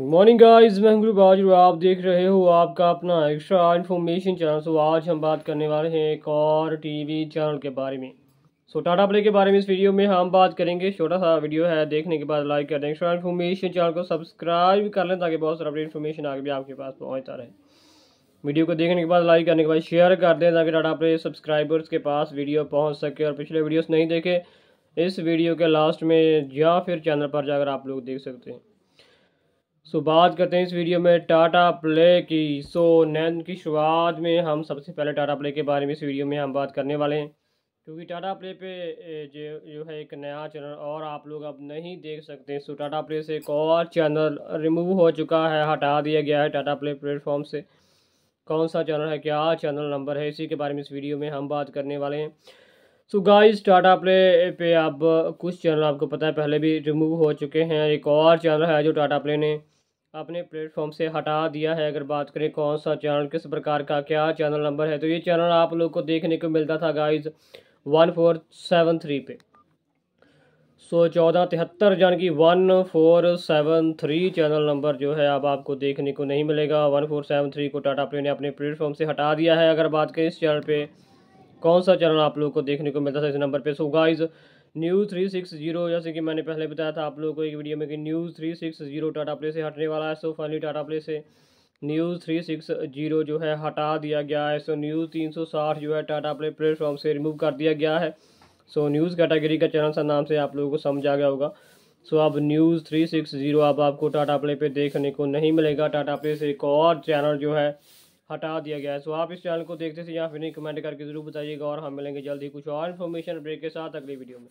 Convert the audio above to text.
good morning guys मैं गुरु बाजू आप देख रहे हो आपका अपना एक्स्ट्रा इन्फॉर्मेशन चैनल सो आज हम बात करने वाले हैं एक और टीवी चैनल के बारे में सो टाटा प्ले के बारे में इस वीडियो में हम बात करेंगे छोटा सा वीडियो है देखने के बाद लाइक कर दें एक्स्ट्रा इन्फॉर्मेशन चैनल को सब्सक्राइब कर लें ताकि बहुत सारा अपडेट इन्फॉर्मेशन आगे भी आपके पास पहुँचता रहे वीडियो को देखने के बाद लाइक करने के बाद शेयर कर दें ताकि टाटा प्ले सब्सक्राइबर्स के पास वीडियो पहुँच सके और पिछले वीडियोज़ नहीं देखे इस वीडियो के लास्ट में या फिर चैनल पर जाकर आप लोग देख सकते हैं सो बात करते हैं इस वीडियो में टाटा प्ले की सो नैन की शुरुआत में हम सबसे पहले टाटा प्ले के बारे में इस वीडियो में हम बात करने वाले हैं क्योंकि टाटा प्ले पे जो जो है एक नया चैनल और आप लोग अब नहीं देख सकते सो टाटा प्ले से एक और चैनल रिमूव हो चुका है हटा दिया गया है टाटा प्ले प्लेटफॉर्म से कौन सा चैनल है क्या चैनल नंबर है इसी के बारे में इस वीडियो में हम बात करने वाले हैं सो गाइस टाटा प्ले पे अब कुछ चैनल आपको पता है पहले भी रिमूव हो चुके हैं एक और चैनल है जो टाटा प्ले ने अपने प्लेटफॉर्म से हटा दिया है अगर बात करें कौन सा चैनल किस प्रकार का क्या चैनल नंबर है तो ये चैनल आप लोग को देखने को मिलता था guys one four seven three पे सो चौदह तिहत्तर जान की one four seven three channel number जो है अब आपको देखने को नहीं मिलेगा वन फोर सेवन थ्री को टाटा प्ले ने अपने प्लेटफॉर्म से हटा दिया है अगर बात करें इस चैनल पर कौन सा चैनल आप लोग को देखने को मिलता था इस नंबर पे so guys news three six zero जैसे कि मैंने पहले बताया था आप लोगों को एक वीडियो में कि news three six zero Tata play से हटने वाला है सो फाइनली टाटा प्ले से न्यूज़ थ्री सिक्स जीरो जो है हटा दिया गया है सो न्यूज़ तीन सौ साठ जो है टाटा प्ले प्लेटफॉर्म से रिमूव कर दिया गया है सो न्यूज़ कैटेगरी का चैनल सा नाम से आप लोगों को समझा गया होगा सो अब न्यूज़ थ्री सिक्स जीरो अब आपको टाटा प्ले पर देखने को नहीं मिलेगा टाटा प्ले से एक और चैनल जो है हटा दिया गया है सो आप इस चैनल को देखते थे या फिर कमेंट करके जरूर बताइएगा और हम मिलेंगे जल्दी कुछ और इन्फॉर्मेशन ब्रेक के साथ अगली वीडियो में